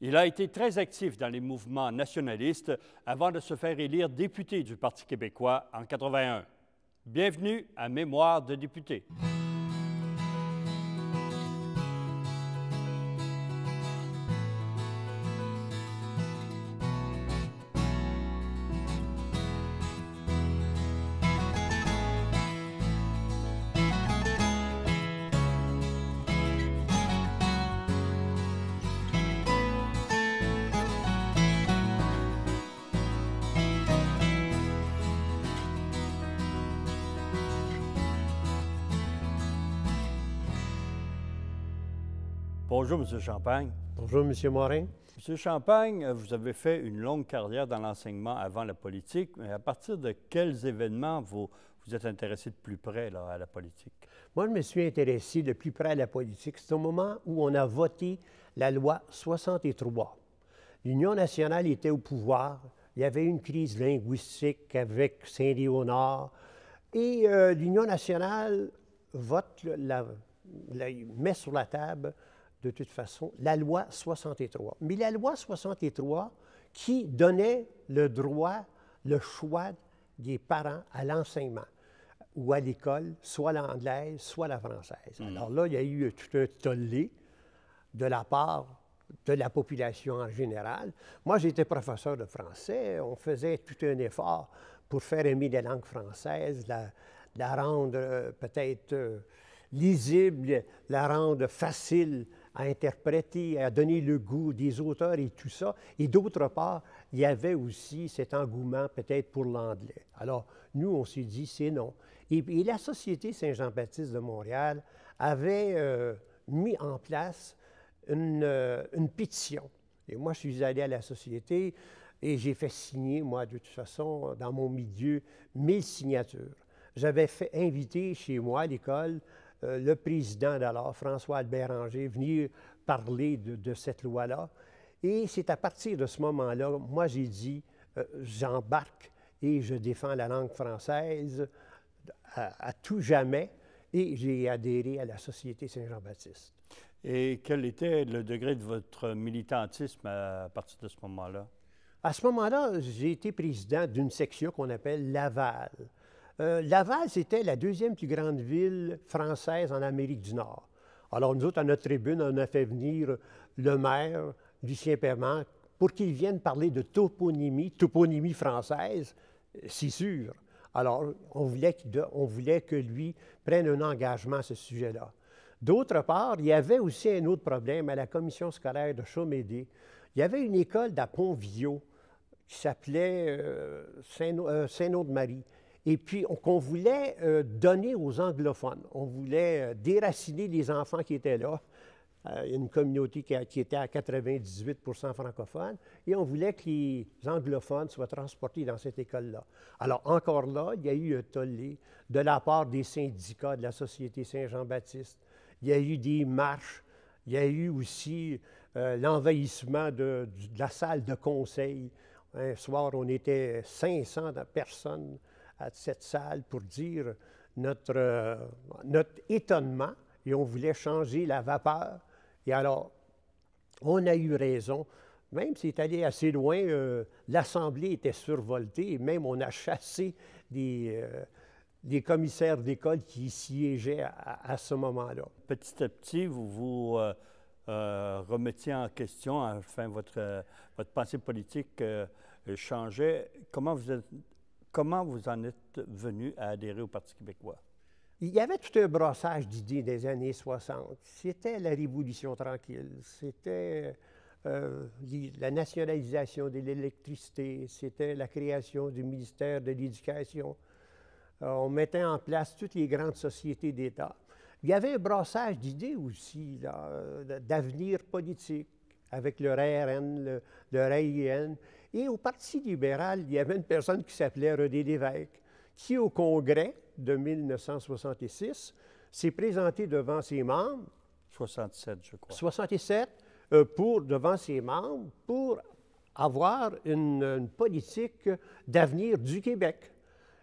Il a été très actif dans les mouvements nationalistes avant de se faire élire député du Parti québécois en 81. Bienvenue à Mémoire de député. Bonjour, M. Champagne. Bonjour, M. Morin. M. Champagne, vous avez fait une longue carrière dans l'enseignement avant la politique. Mais à partir de quels événements vous, vous êtes intéressé de plus près à la politique? Moi, je me suis intéressé de plus près à la politique. C'est au moment où on a voté la loi 63. L'Union nationale était au pouvoir. Il y avait une crise linguistique avec Saint-Léonard. Et euh, l'Union nationale vote, met sur la table de toute façon la loi 63. Mais la loi 63 qui donnait le droit, le choix des parents à l'enseignement ou à l'école, soit l'anglaise, soit la française. Mm. Alors là, il y a eu tout un tollé de la part de la population en général. Moi, j'étais professeur de français. On faisait tout un effort pour faire aimer la langue française, la, rendre euh, peut-être euh, lisible, la rendre facile à interpréter, à donner le goût des auteurs et tout ça. Et d'autre part, il y avait aussi cet engouement peut-être pour l'anglais. Alors, nous, on s'est dit, c'est non. Et, la Société Saint-Jean-Baptiste de Montréal avait euh, mis en place une, euh, une, pétition. Et moi, je suis allé à la Société et j'ai fait signer, moi, de toute façon, dans mon milieu, mes signatures. J'avais fait inviter chez moi à l'école euh, le président d'alors, François Béranger, venir parler de, cette loi-là. Et c'est à partir de ce moment-là, moi j'ai dit, euh, j'embarque et je défends la langue française à, tout jamais, et j'ai adhéré à la Société Saint-Jean-Baptiste. Et quel était le degré de votre militantisme à, à partir de ce moment-là? À ce moment-là, j'ai été président d'une section qu'on appelle Laval. Euh, Laval, c'était la deuxième plus grande ville française en Amérique du Nord. Alors, nous autres, à notre tribune, on a fait venir le maire, Lucien Perman, pour qu'il vienne parler de toponymie, toponymie française, c'est sûr. Alors, on voulait, on voulait que lui prenne un engagement à ce sujet-là. D'autre part, il y avait aussi un autre problème à la commission scolaire de Chaumédé. Il y avait une école d'Apont-Villot qui s'appelait euh, Saint-Nom-de-Marie. Euh, et puis qu'on voulait euh, donner aux anglophones. On voulait euh, déraciner les enfants qui étaient là, euh, une communauté qui, était à 98 francophone, et on voulait que les anglophones soient transportés dans cette école-là. Alors, encore là, il y a eu un tollé de la part des syndicats de la Société Saint-Jean-Baptiste. Il y a eu des marches. Il y a eu aussi l'envahissement de, la salle de conseil. Un soir, on était 500 personnes à cette salle pour dire notre, euh, notre étonnement et on voulait changer la vapeur. Et alors, on a eu raison. Même s'il est allé assez loin, euh, l'Assemblée était survoltée et même on a chassé des, euh, des commissaires d'école qui siégeaient à, ce moment-là. Petit à petit, vous vous remettiez en question, enfin, votre, votre pensée politique changeait. Comment vous êtes Comment vous en êtes venu à adhérer au Parti québécois? Il y avait tout un brassage d'idées des années 60. C'était la Révolution tranquille, c'était euh, la nationalisation de l'électricité, c'était la création du ministère de l'Éducation. Euh, on mettait en place toutes les grandes sociétés d'État. Il y avait un brassage d'idées aussi, euh, d'avenir politique, avec le RN, le, le et au Parti libéral, il y avait une personne qui s'appelait René Lévesque, qui, au Congrès de 1966, s'est présenté devant ses membres. 67, je crois. 67, euh, pour, devant ses membres, pour avoir une, politique d'avenir du Québec.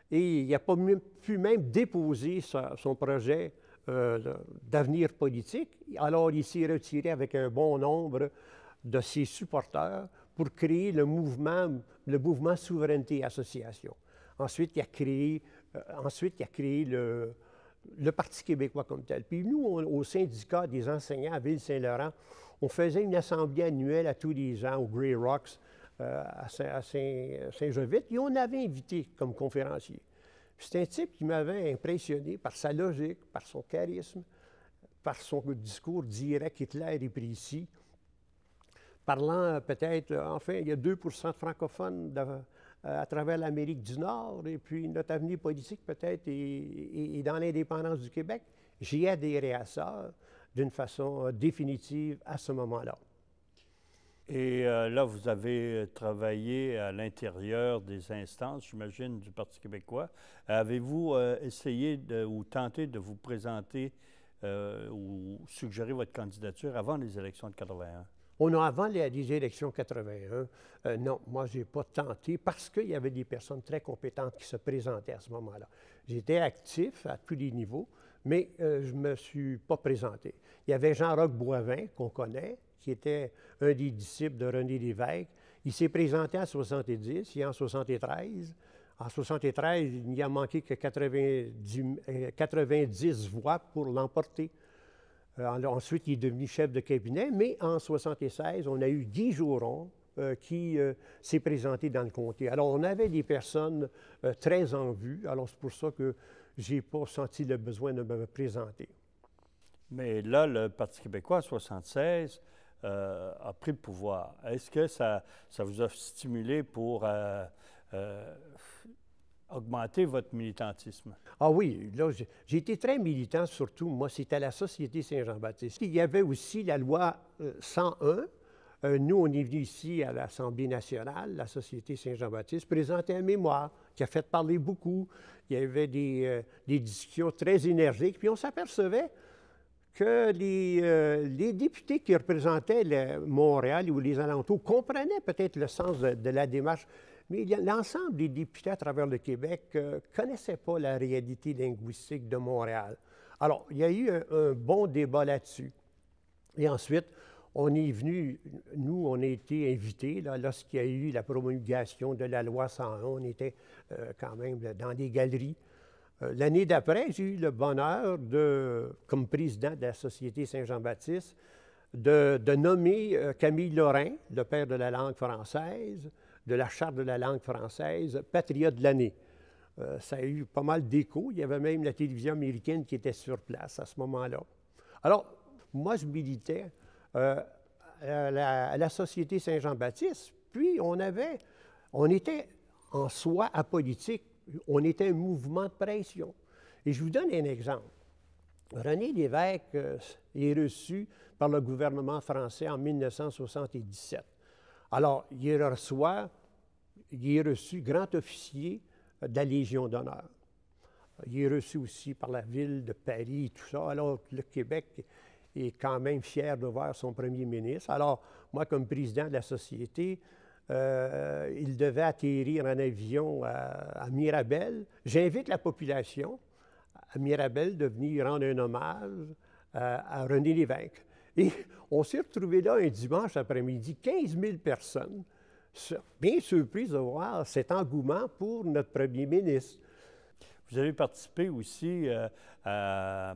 Et il n'a pas pu même déposer son projet euh, d'avenir politique. Alors, il s'est retiré avec un bon nombre de ses supporters pour créer le mouvement, le mouvement Souveraineté Association. Ensuite, il a créé, euh, ensuite, il a créé le, le Parti québécois comme tel. Puis nous, au syndicat des enseignants à Ville-Saint-Laurent, on faisait une assemblée annuelle à tous les ans au Grey Rocks euh, à Saint-Jovite, et on avait invité comme conférencier. C'est un type qui m'avait impressionné par sa logique, par son charisme, par son discours direct, clair et précis parlant euh, peut-être, euh, enfin, il y a 2 de francophones euh, à travers l'Amérique du Nord, et puis notre avenir politique peut-être est, dans l'indépendance du Québec. J'y adhéré à ça d'une façon définitive à ce moment-là. Et là, vous avez travaillé à l'intérieur des instances, j'imagine, du Parti québécois. Avez-vous essayé ou tenté de vous présenter ou suggérer votre candidature avant les élections de 81? On a avant les, élections 81, euh, non, moi, je n'ai pas tenté parce qu'il y avait des personnes très compétentes qui se présentaient à ce moment-là. J'étais actif à tous les niveaux, mais euh, je ne me suis pas présenté. Il y avait Jean-Roch Boivin, qu'on connaît, qui était un des disciples de René Lévesque. Il s'est présenté en 70 et en 73. En 73, il n'y a manqué que 90 euh, voix pour l'emporter. Euh, ensuite, il est devenu chef de cabinet, mais en 1976, on a eu Guy Jouron euh, qui euh, s'est présenté dans le comté. Alors, on avait des personnes très en vue. Alors, c'est pour ça que je n'ai pas senti le besoin de me présenter. Mais là, le Parti québécois, en 1976, a pris le pouvoir. Est-ce que ça, ça vous a stimulé pour augmenter votre militantisme. Ah oui, là, j'ai été très militant surtout. Moi, c'était la Société Saint-Jean-Baptiste. Il y avait aussi la loi 101. Euh, euh, nous, on est venu ici à l'Assemblée nationale, la Société Saint-Jean-Baptiste, présenter un mémoire qui a fait parler beaucoup. Il y avait des, euh, discussions très énergiques. Puis on s'apercevait que les, députés qui représentaient le Montréal ou les alentours comprenaient peut-être le sens de la démarche mais l'ensemble des députés à travers le Québec ne euh, connaissaient pas la réalité linguistique de Montréal. Alors, il y a eu un, bon débat là-dessus. Et ensuite, on est venu, nous, on a été invités, lorsqu'il y a eu la promulgation de la loi 101, on était euh, quand même dans des galeries. Euh, l'année d'après, j'ai eu le bonheur, de, comme président de la Société Saint-Jean-Baptiste, de, nommer Camille Lorrain, le père de la langue française, de la Charte de la langue française, patriote de l'année. Euh, ça a eu pas mal d'écho. Il y avait même la télévision américaine qui était sur place à ce moment-là. Alors, moi, je militais euh, à, la, Société Saint-Jean-Baptiste, puis on avait, on était en soi apolitique, on était un mouvement de pression. Et je vous donne un exemple. René Lévesque euh, est reçu par le gouvernement français en 1977. Alors, il reçoit, il est reçu grand officier de la Légion d'honneur. Il est reçu aussi par la ville de Paris, et tout ça. Alors, le Québec est quand même fier de voir son premier ministre. Alors, moi, comme président de la société, euh, il devait atterrir en avion à, Mirabel. J'invite la population à Mirabel de venir rendre un hommage à, à René Lévesque. Et on s'est retrouvé là un dimanche après-midi, 15 000 personnes, bien surprises de voir cet engouement pour notre premier ministre. Vous avez participé aussi euh, à euh,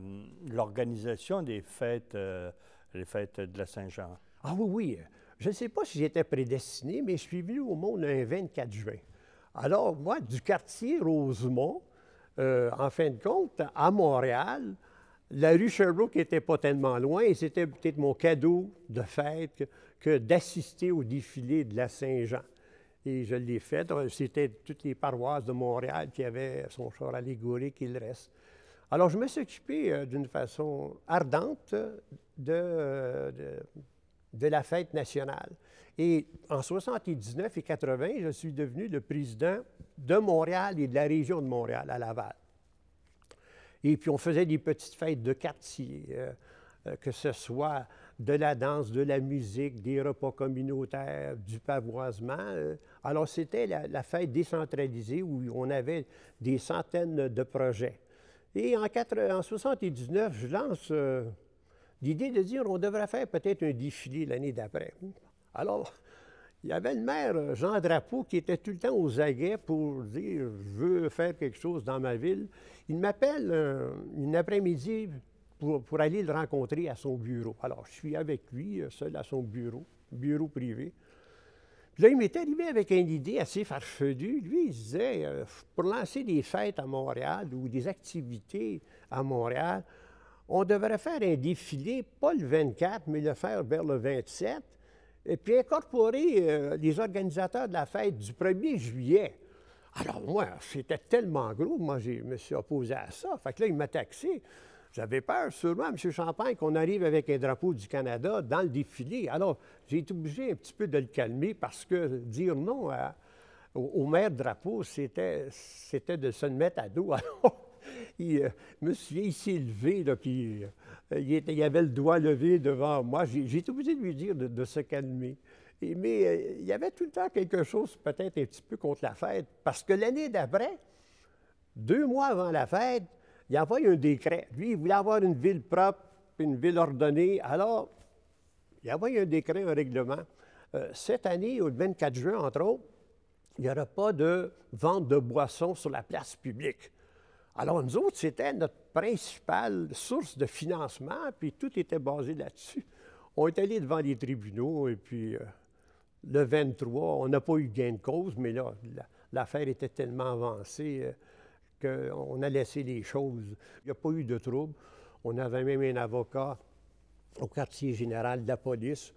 l'organisation des fêtes, euh, les fêtes de la Saint-Jean. Ah oui, oui. Je ne sais pas si j'étais prédestiné, mais je suis venu au monde un 24 juin. Alors, moi, du quartier Rosemont, en fin de compte, à Montréal, la rue Sherbrooke n'était pas tellement loin et c'était peut-être mon cadeau de fête que, d'assister au défilé de la Saint-Jean. Et je l'ai fait. Euh, c'était toutes les paroisses de Montréal qui avaient son char allégorique et le reste. Alors, je me suis occupé euh, d'une façon ardente euh, de, de, la fête nationale. Et en 79 et 80, je suis devenu le président de Montréal et de la région de Montréal à Laval. Et puis on faisait des petites fêtes de quartier, euh, euh, que ce soit de la danse, de la musique, des repas communautaires, du pavoisement. Euh. Alors c'était la, fête décentralisée où on avait des centaines de projets. Et en 1979, je lance l'idée de dire on devrait faire peut-être un défilé l'année d'après. Alors, il y avait le maire, euh, Jean Drapeau, qui était tout le temps aux aguets pour dire Je veux faire quelque chose dans ma ville. Il m'appelle euh, une après-midi pour, aller le rencontrer à son bureau. Alors, je suis avec lui, euh, seul à son bureau, bureau privé. Puis là, il m'est arrivé avec une idée assez farfelue. Lui, il disait Pour lancer des fêtes à Montréal ou des activités à Montréal, on devrait faire un défilé, pas le 24, mais le faire vers le 27 et puis incorporer euh, les organisateurs de la fête du 1er juillet. Alors moi, c'était tellement gros, moi je me suis opposé à ça. Fait que là, il m'a taxé. J'avais peur sûrement, M. Champagne, qu'on arrive avec un drapeau du Canada dans le défilé. Alors, j'ai été obligé un petit peu de le calmer parce que dire non au, maire drapeau, c'était, de se mettre à dos. Alors, il, euh, me il s'est levé, là, puis... Euh, euh, il, y avait le doigt levé devant moi. J'ai été obligé de lui dire de, se calmer. mais euh, il y avait tout le temps quelque chose, peut-être un petit peu contre la fête, parce que l'année d'après, deux mois avant la fête, il y avait un décret. Lui, il voulait avoir une ville propre, une ville ordonnée. Alors, il y avait un décret, un règlement. Euh, cette année, au 24 juin, entre autres, il n'y aura pas de vente de boissons sur la place publique. Alors, nous autres, c'était notre principale source de financement, puis tout était basé là-dessus. On est allé devant les tribunaux, et puis euh, le 23, on n'a pas eu gain de cause, mais là, l'affaire était tellement avancée euh, qu'on a laissé les choses. Il n'y a pas eu de trouble. On avait même un avocat au quartier général de la police.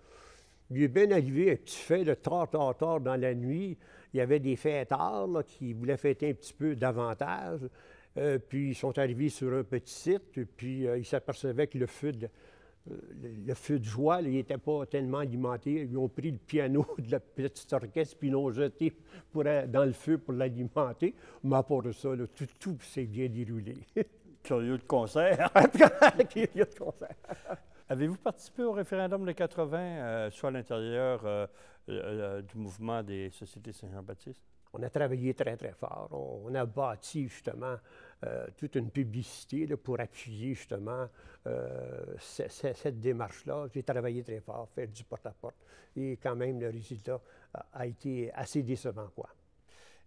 Il est bien arrivé un petit fait de tard, tard, tard dans la nuit. Il y avait des fêtards là, qui voulaient fêter un petit peu davantage. Euh, puis ils sont arrivés sur un petit site, puis euh, ils s'apercevaient que le feu de, euh, le feu de joie, il n'était pas tellement alimenté. Ils ont pris le piano de la petite orchestre, puis l'ont jeté dans le feu pour l'alimenter. Mais à part ça, tout, tout s'est bien déroulé. Curieux de concert. Curieux de concert. Avez-vous participé au référendum de 80, soit à l'intérieur du mouvement des sociétés Saint-Jean-Baptiste? on a travaillé très, très fort. On, a bâti justement euh, toute une publicité pour appuyer justement euh, cette démarche-là. J'ai travaillé très fort, fait du porte-à-porte. et quand même, le résultat a été assez décevant. Quoi.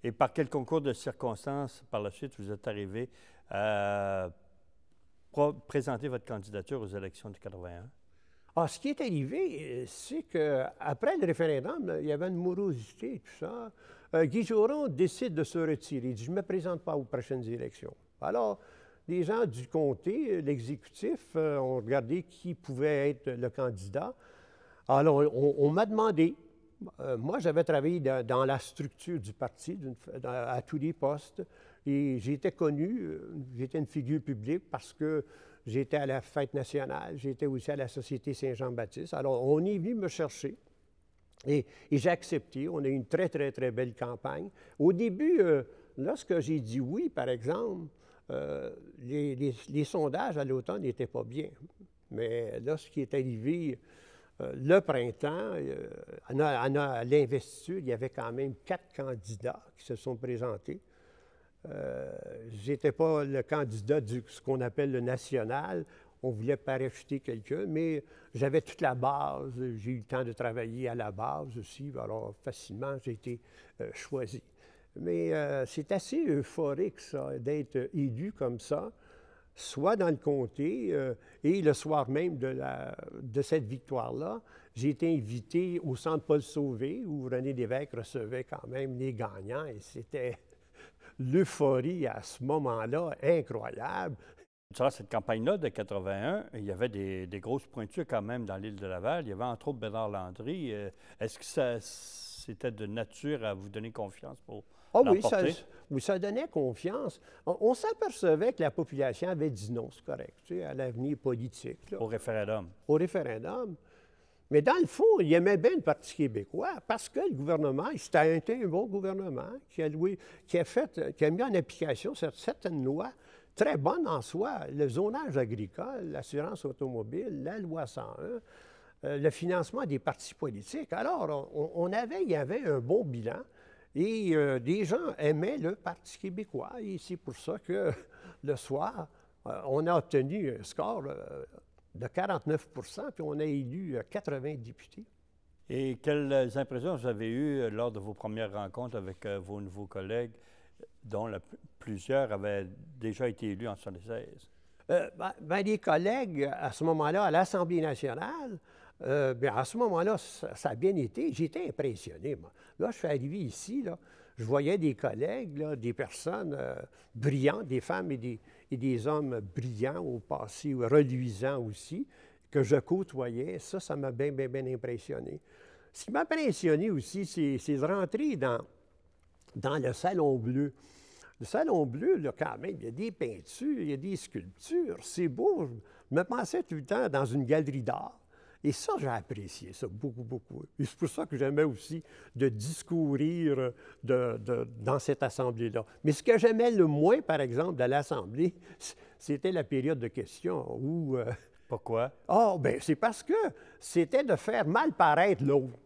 Et par quel concours de circonstances, par la suite, vous êtes arrivé à présenter votre candidature aux élections de 81? Alors, ah, ce qui est arrivé, euh, c'est qu'après le référendum, il y avait une morosité et tout ça. Euh, Guy Joron décide de se retirer. Il dit Je ne me présente pas aux prochaines élections. Alors, les gens du comté, euh, l'exécutif, ont regardé qui pouvait être le candidat. Alors, on, m'a demandé. moi, j'avais travaillé dans, la structure du parti, à tous les postes. Et j'étais connu, euh, j'étais une figure publique parce que j'étais à la fête nationale, j'étais aussi à la Société Saint-Jean-Baptiste. Alors, on est venu me chercher. Et, j'ai accepté. On a eu une très, très, très belle campagne. Au début, euh, lorsque j'ai dit oui, par exemple, euh, les, sondages à l'automne n'étaient pas bien. Mais lorsqu'il est arrivé le printemps, à l'investiture, il y avait quand même quatre candidats qui se sont présentés. Je euh, J'étais pas le candidat du ce qu'on appelle le national. On voulait parachuter quelqu'un, mais j'avais toute la base. J'ai eu le temps de travailler à la base aussi. Alors, facilement, j'ai été euh, choisi. Mais euh, c'est assez euphorique, ça, d'être élu comme ça, soit dans le comté, et le soir même de, la, de cette victoire-là, j'ai été invité au Centre Paul Sauvé, où René Lévesque recevait quand même les gagnants, et c'était l'euphorie à ce moment-là incroyable. Durant cette campagne-là de 81, il y avait des, grosses pointures quand même dans l'île de Laval. Il y avait entre autres Bernard Landry. Euh, est-ce que ça, c'était de nature à vous donner confiance pour ah oui ça, donnait confiance. On, s'apercevait que la population avait dit non, c'est correct, à l'avenir politique. Au référendum. Au référendum. Mais dans le fond, il aimait bien le Parti québécois parce que le gouvernement, c'était un, bon gouvernement qui a, fait, qui a mis en application certaines lois très bonnes en soi. Le zonage agricole, l'assurance automobile, la loi 101, euh, le financement des partis politiques. Alors, on, avait, il y avait un bon bilan et euh, des gens aimaient le Parti québécois. Et c'est pour ça que le soir, euh, on a obtenu un score de 49 puis on a élu 80 euh, députés. Et quelles impressions vous eues euh, lors de vos premières rencontres avec euh, vos nouveaux collègues, dont plusieurs avaient déjà été élus en 1976? Euh, ben, ben, les collègues, à ce moment-là, à l'Assemblée nationale, bien, à ce moment-là, ça, a bien été. J'étais impressionné, moi. Là, je suis arrivé ici, là, je voyais des collègues, là, des personnes brillantes, des femmes et des, et des hommes brillants au passé, ou reluisants aussi, que je côtoyais. Ça, ça m'a bien, bien, bien impressionné. Ce qui m'a impressionné aussi, c'est de rentrer dans, dans le Salon Bleu. Le Salon Bleu, quand même, il y a des peintures, il y a des sculptures, c'est beau. Je me pensais tout le temps dans une galerie d'art. Et ça, j'ai apprécié ça beaucoup, beaucoup. Et c'est pour ça que j'aimais aussi de discourir euh, dans cette assemblée-là. Mais ce que j'aimais le moins, par exemple, de l'assemblée, c'était la période de questions où... Euh, Pourquoi? Oh, ben c'est parce que c'était de faire mal paraître l'autre.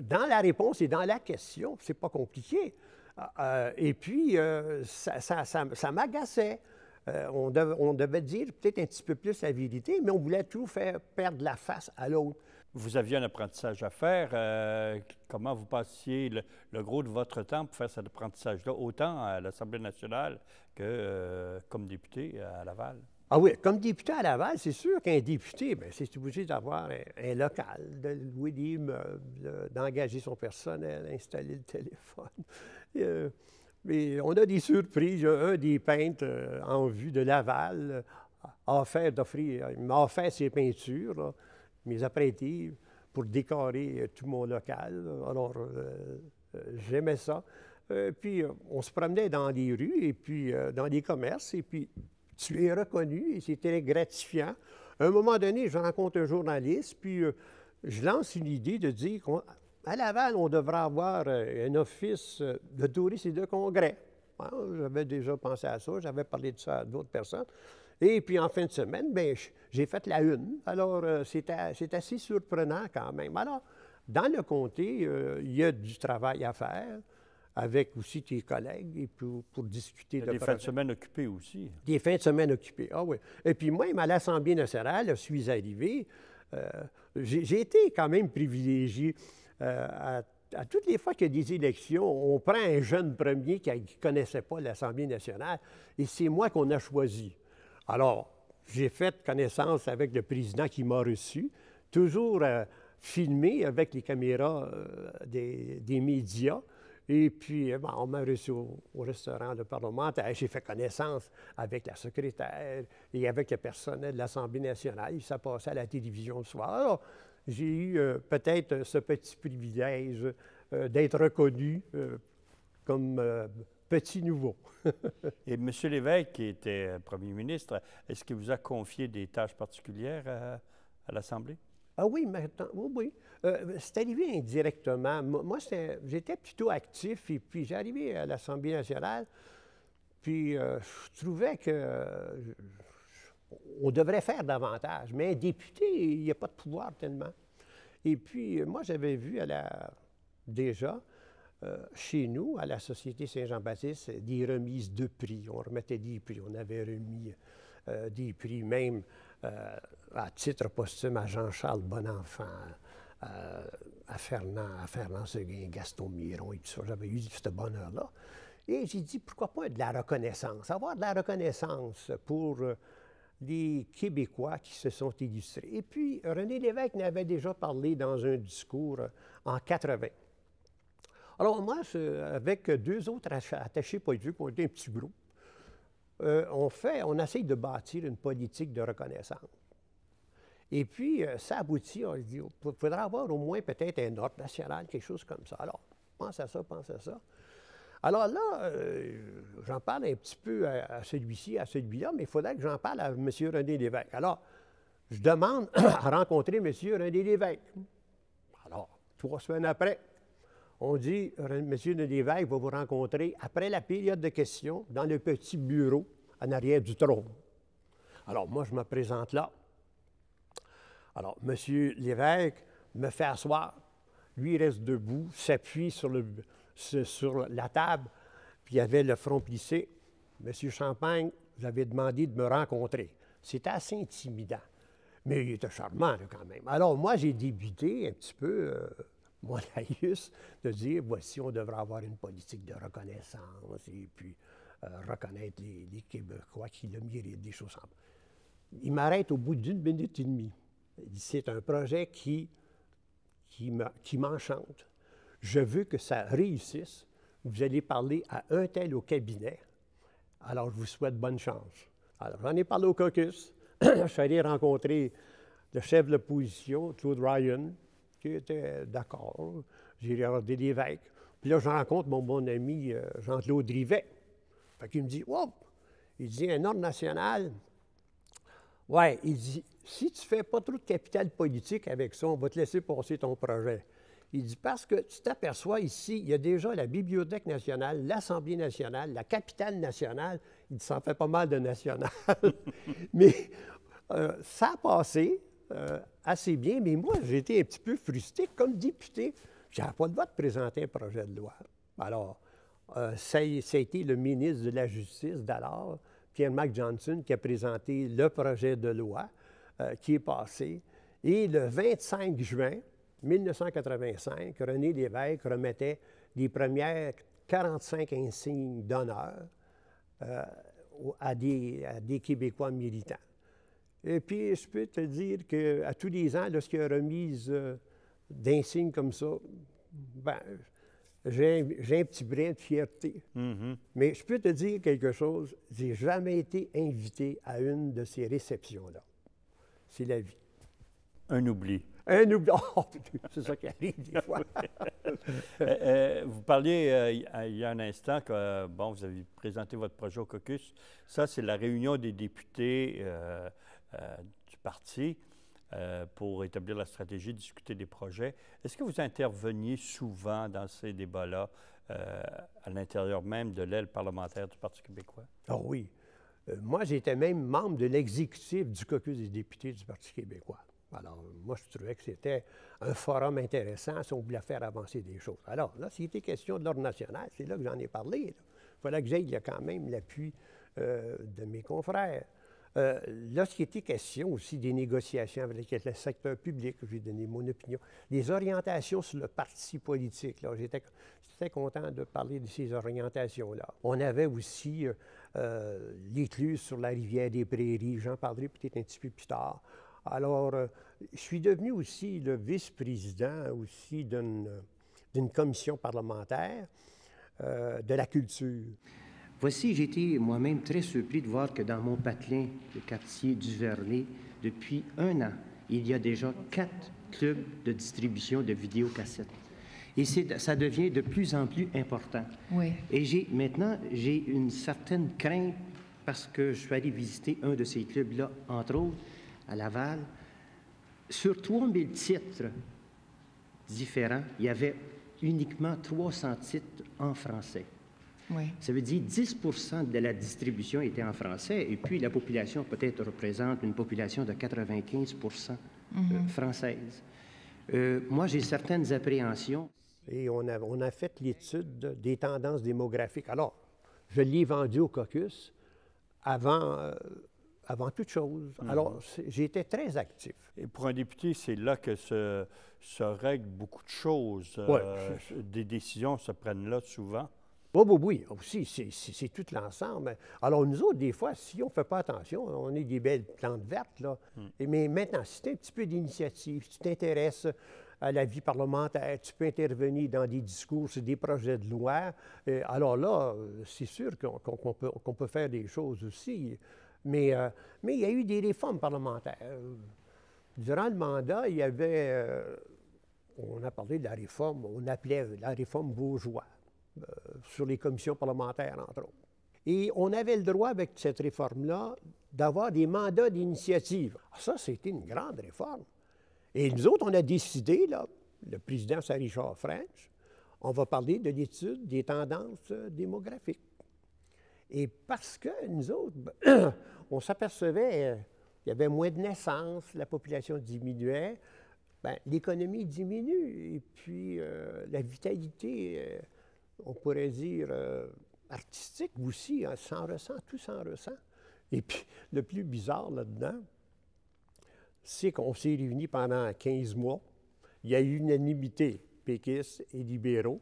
Dans la réponse et dans la question, c'est pas compliqué. Ah, euh, et puis, ça, ça, ça m'agaçait. Euh, on, devait dire peut-être un petit peu plus la vérité, mais on voulait tout faire perdre la face à l'autre. Vous aviez un apprentissage à faire. Euh, comment vous passiez le, gros de votre temps pour faire cet apprentissage-là, autant à l'Assemblée nationale que euh, comme député à Laval? Ah oui, comme député à Laval, c'est sûr qu'un député, ben, c'est obligé d'avoir un, local, de louer des d'engager son personnel, installer le téléphone. Mais on a des surprises. Un des peintres euh, en vue de Laval euh, a offert d'offrir, m'a offert ses peintures, euh, mes apprentis, pour décorer tout mon local. Alors, j'aimais ça. puis, on se promenait dans les rues et puis dans les commerces, et puis tu es reconnu et c'était gratifiant. À un moment donné, je rencontre un journaliste, puis je lance une idée de dire à Laval, on devrait avoir euh, un office euh, de tourisme et de congrès. j'avais déjà pensé à ça, j'avais parlé de ça à d'autres personnes. Et puis en fin de semaine, ben, j'ai fait la une. Alors, euh, c'est assez surprenant quand même. Alors, dans le comté, il y a du travail à faire avec aussi tes collègues et pour, discuter de Des fins de semaine occupées aussi. Des fins de semaine occupées, ah oui. Et puis même à l'Assemblée nationale, je suis arrivé, j'ai été quand même privilégié. Euh, à toutes les fois qu'il y a des élections, on prend un jeune premier qui ne connaissait pas l'Assemblée nationale et c'est moi qu'on a choisi. Alors, j'ai fait connaissance avec le président qui m'a reçu, toujours euh, filmé avec les caméras euh, des, médias. Et puis, on m'a reçu au, restaurant de parlementaire. J'ai fait connaissance avec la secrétaire et avec le personnel de l'Assemblée nationale. ça passait à la télévision le soir. Alors, j'ai eu euh, peut-être ce petit privilège euh, d'être reconnu euh, comme petit nouveau. Et M. Lévesque, qui était premier ministre, est-ce qu'il vous a confié des tâches particulières à, l'Assemblée? Ah oui, maintenant, oui, oui. c'est arrivé indirectement. Moi, j'étais plutôt actif et puis j'arrivais à l'Assemblée nationale, puis je trouvais que on devrait faire davantage. Mais un député, il n'y a pas de pouvoir tellement. Et puis, euh, moi, j'avais vu à la, déjà, euh, chez nous, à la Société Saint-Jean-Baptiste, des remises de prix. On remettait des prix. On avait remis euh, des prix, même à titre posthume, à Jean-Charles Bonenfant, à Fernand, à Fernand Seguin, Gaston Miron et tout ça. J'avais eu ce bonheur-là. Et j'ai dit, pourquoi pas de la reconnaissance? Avoir de la reconnaissance pour les Québécois qui se sont illustrés. Et puis, René Lévesque n'avait déjà parlé dans un discours euh, en 80. Alors, moi, avec deux autres attachés politiques, on était un petit groupe, euh, on fait, on essaye de bâtir une politique de reconnaissance. Et puis, euh, ça aboutit, on dit, il faudra avoir au moins peut-être un ordre national, quelque chose comme ça. Alors, pense à ça, pense à ça. Alors là, euh, j'en parle un petit peu à, celui-ci, à celui-là, mais il faudrait que j'en parle à M. René Lévesque. Alors, je demande à rencontrer M. René Lévesque. Alors, trois semaines après, on dit M. René Lévesque va vous rencontrer après la période de questions dans le petit bureau en arrière du trône. Alors, moi, je me présente là. Alors, M. Lévesque me fait asseoir. Lui, reste debout, s'appuie sur le, sur la table, puis il y avait le front plissé. Monsieur Champagne, vous avez demandé de me rencontrer. C'était assez intimidant. Mais il était charmant, quand même. Alors, moi, j'ai débuté un petit peu euh, de dire voici, on devrait avoir une politique de reconnaissance et puis euh, reconnaître les, Québécois qui le méritent, des choses simples. Il m'arrête au bout d'une minute et demie. C'est un projet qui, qui m'enchante je veux que ça réussisse. Vous allez parler à un tel au cabinet. Alors, je vous souhaite bonne chance. Alors, j'en ai parlé au caucus. je suis allé rencontrer le chef de l'opposition, Claude Ryan, qui était d'accord. J'ai regardé l'évêque. Puis là, je rencontre mon bon ami euh, Jean-Claude Rivet. Fait qu'il me dit, oh! Il dit, un ordre national. Ouais, il dit, si tu fais pas trop de capital politique avec ça, on va te laisser passer ton projet. Il dit parce que tu t'aperçois ici, il y a déjà la Bibliothèque nationale, l'Assemblée nationale, la capitale nationale. Il s'en fait pas mal de nationales. » mais euh, ça a passé euh, assez bien, mais moi, j'ai été un petit peu frustré comme député. n'avais pas le droit de présenter un projet de loi. Alors, euh, ça, a été le ministre de la Justice d'alors, Pierre-Marc Johnson, qui a présenté le projet de loi euh, qui est passé. Et le 25 juin, 1985, René Lévesque remettait les premières 45 insignes d'honneur euh, à, des, Québécois militants. Et puis, je peux te dire qu'à tous les ans, lorsqu'il y a remise euh, d'insignes comme ça, ben, j'ai un petit brin de fierté. Mm-hmm. Mais je peux te dire quelque chose, j'ai jamais été invité à une de ces réceptions-là. C'est la vie. Un oubli. Un hein, oh, c'est ça qui arrive des fois. Euh, euh, vous parliez euh, il y a un instant que, bon, vous avez présenté votre projet au caucus. Ça, c'est la réunion des députés du parti pour établir la stratégie, discuter des projets. Est-ce que vous interveniez souvent dans ces débats-là à l'intérieur même de l'aile parlementaire du Parti québécois? Ah oui. moi, j'étais même membre de l'exécutif du caucus des députés du Parti québécois. Alors, moi, je trouvais que c'était un forum intéressant si on voulait faire avancer des choses. Alors, là, était question de l'ordre national, c'est là que j'en ai parlé. Il fallait que j'aille quand même l'appui euh, de mes confrères. Euh, là, ce qui était question aussi des négociations avec le secteur public, je vais donner mon opinion, Les orientations sur le parti politique. J'étais content de parler de ces orientations-là. On avait aussi euh, l'écluse sur la rivière des Prairies, j'en parlerai peut-être un petit peu plus tard. Alors, euh, je suis devenu aussi le vice-président aussi d'une euh, commission parlementaire euh, de la culture. Voici, j'ai été moi-même très surpris de voir que dans mon patelin, le quartier du Vernet, depuis un an, il y a déjà quatre clubs de distribution de vidéocassettes. Et ça devient de plus en plus important. Oui. Et maintenant, j'ai une certaine crainte parce que je suis allé visiter un de ces clubs-là, entre autres, à Laval, sur 3000 titres différents, il y avait uniquement 300 titres en français. Ça veut dire 10 de la distribution était en français, et puis la population peut-être représente une population de 95 euh, mhm. française. Euh, moi, j'ai certaines appréhensions. Et on a, fait l'étude des tendances démographiques. Alors, je l'ai vendu au caucus avant, euh, avant toute chose. Mhm. Alors, j'ai été très actif. Et pour un député, c'est là que se, se règlent beaucoup de choses. Euh, des décisions se prennent là souvent. Oh, oh, oui, oui, oui, aussi, c'est tout l'ensemble. Alors, nous autres, des fois, si on ne fait pas attention, on est des belles plantes vertes, là. Mm. mais maintenant, si tu as un petit peu d'initiative, si tu t'intéresses à la vie parlementaire, tu peux intervenir dans des discours des projets de loi, euh, alors là, euh, c'est sûr qu'on peut, peut faire des choses aussi. Euh, mais, il y a eu des réformes parlementaires. Euh, durant le mandat, il y avait, euh, on a parlé de la réforme, on appelait la réforme bourgeois, sur les commissions parlementaires, entre autres. Et on avait le droit, avec cette réforme-là, d'avoir des mandats d'initiative. Ah, ça, c'était une grande réforme. Et nous autres, on a décidé, là, le président, c'est Richard French, on va parler de l'étude des tendances démographiques. Et parce que nous autres, on s'apercevait, qu'il euh, il y avait moins de naissances, la population diminuait, ben, l'économie diminue et puis euh, la vitalité, euh, on pourrait dire, artistique aussi, hein, s'en ressent, tout s'en ressent. Et puis le plus bizarre là-dedans, c'est qu'on s'est réunis pendant 15 mois. Il y a eu unanimité, péquistes et libéraux.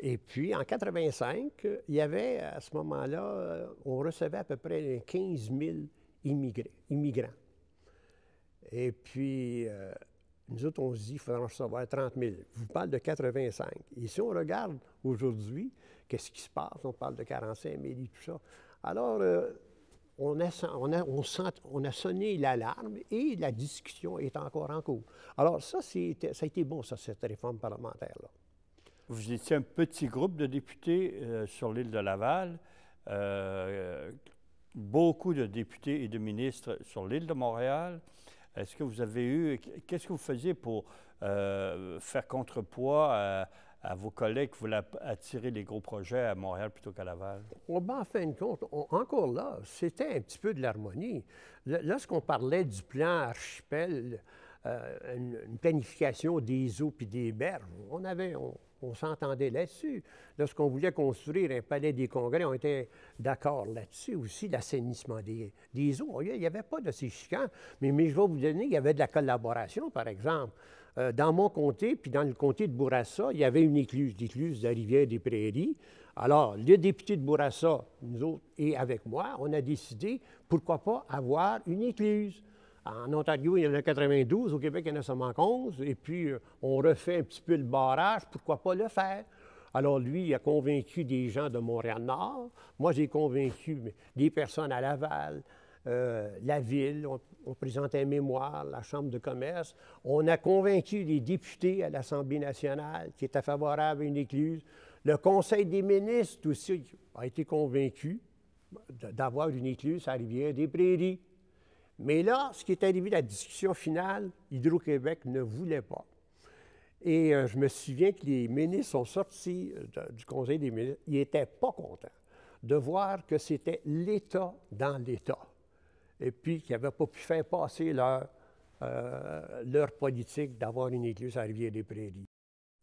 Et puis, en 85, il y avait, à ce moment-là, euh, on recevait à peu près 15 000 immigrés, immigrants. Et puis, euh, nous autres, on se dit, il faudra recevoir 30 000. Je vous parle de 85. Et si on regarde aujourd'hui, qu'est-ce qui se passe? On parle de 45 000 et tout ça. Alors, euh, on, a, sonné l'alarme et la discussion est encore en cours. Alors, ça, ça a été bon, ça, cette réforme parlementaire-là. Vous étiez un petit groupe de députés euh, sur l'île de Laval, euh, beaucoup de députés et de ministres sur l'île de Montréal. Est-ce que vous avez eu, qu'est-ce que vous faisiez pour euh, faire contrepoids à, vos collègues qui voulaient attirer les gros projets à Montréal plutôt qu'à Laval? Ben, en fin de compte, encore là, c'était un petit peu de l'harmonie. Lorsqu'on parlait du plan archipel, une, planification des eaux puis des berges, on avait, on s'entendait là-dessus. Lorsqu'on voulait construire un palais des congrès, on était d'accord là-dessus aussi, l'assainissement des, eaux. Il n'y avait pas de ces mais, je vais vous donner, il y avait de la collaboration, par exemple. Euh, dans mon comté, puis dans le comté de Bourassa, il y avait une écluse, l'écluse de la rivière des Prairies. Alors, le député de Bourassa, nous autres, et avec moi, on a décidé, pourquoi pas avoir une écluse. En Ontario, il y en a 92. Au Québec, il y en a seulement 11. Et puis, euh, on refait un petit peu le barrage. Pourquoi pas le faire? Alors, lui, il a convaincu des gens de Montréal-Nord. Moi, j'ai convaincu des personnes à Laval, euh, la ville. On, présente un mémoire, la Chambre de commerce. On a convaincu des députés à l'Assemblée nationale qui étaient favorables à une écluse. Le Conseil des ministres aussi a été convaincu d'avoir une écluse à Rivière-des-Prairies. Mais là, ce qui est arrivé, la discussion finale, Hydro-Québec ne voulait pas. Et euh, je me souviens que les ministres sont sortis euh, du Conseil des ministres. Ils n'étaient pas contents de voir que c'était l'État dans l'État. Et puis qu'ils n'avaient pas pu faire passer euh, leur, politique d'avoir une église à Rivière-des-Prairies.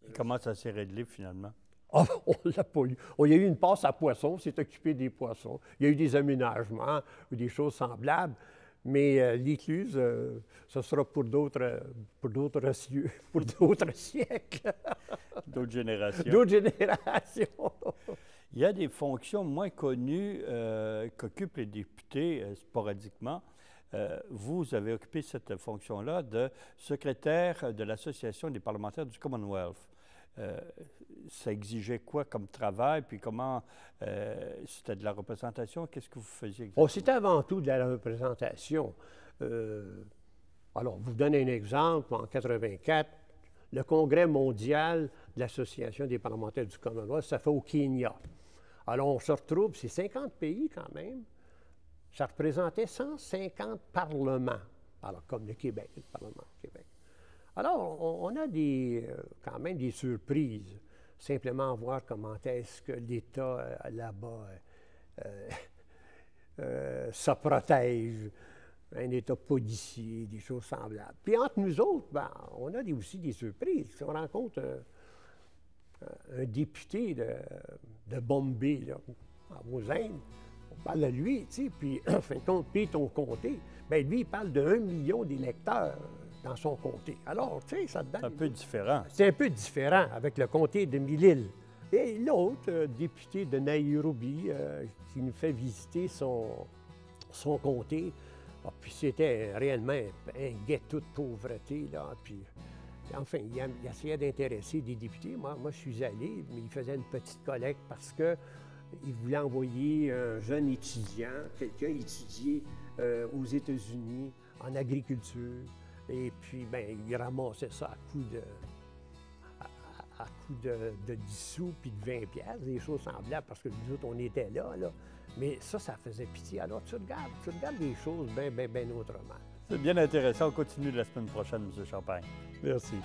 Et comment ça s'est réglé finalement? Ah, on l'a pas eu. il y a eu une passe à poissons, s'est occupé des poissons. Il y a eu des aménagements ou des choses semblables. Mais euh, l'écluse, euh, ce sera pour d'autres, euh, pour d'autres siècles. d'autres générations. D'autres générations. Il y a des fonctions moins connues qu'occupent les députés sporadiquement. vous avez occupé cette fonction-là de secrétaire de l'Association des parlementaires du Commonwealth. Euh, ça exigeait quoi comme travail, puis comment euh, c'était de la représentation? Qu'est-ce que vous faisiez oh, c'était avant tout de la représentation. Euh, alors, vous donnez un exemple. En 84, le congrès mondial de l'Association des parlementaires du Commonwealth, ça fait au Kenya. Alors, on se retrouve, c'est 50 pays quand même. Ça représentait 150 parlements. Alors, comme le Québec, le Parlement du Québec. Alors, on, a des, euh, quand même des surprises. Simplement voir comment est-ce que l'État euh, là-bas euh, se protège un état policier, des choses semblables. Puis entre nous autres, ben, on a aussi des surprises. Si on rencontre un, député de, Bombay, là, à vos on parle de lui, tu sais, puis, en fin de compte, puis ton comté, bien, lui, il parle de 1 million d'électeurs dans son comté. Alors, tu sais, ça donne... C'est un peu différent. C'est un peu différent avec le comté de Mille-Îles. Et l'autre euh, député de Nairobi euh, qui nous fait visiter son, son comté, ah, puis c'était réellement un ghetto de pauvreté, là, puis... Enfin, il, essayait d'intéresser des députés. Moi, moi, je suis allé, mais il faisait une petite collecte parce que il voulait envoyer un jeune étudiant, quelqu'un étudié euh, aux États-Unis en agriculture. Et puis, ben, il ramassait ça à coups de, à, de, 10 sous puis de 20 pièces, des choses semblables, parce que nous autres, on était là, là. Mais ça, ça faisait pitié. Alors, tu regardes, tu regardes les choses bien, bien, bien autrement. C'est bien intéressant. On continue la semaine prochaine, M. Champagne. Merci.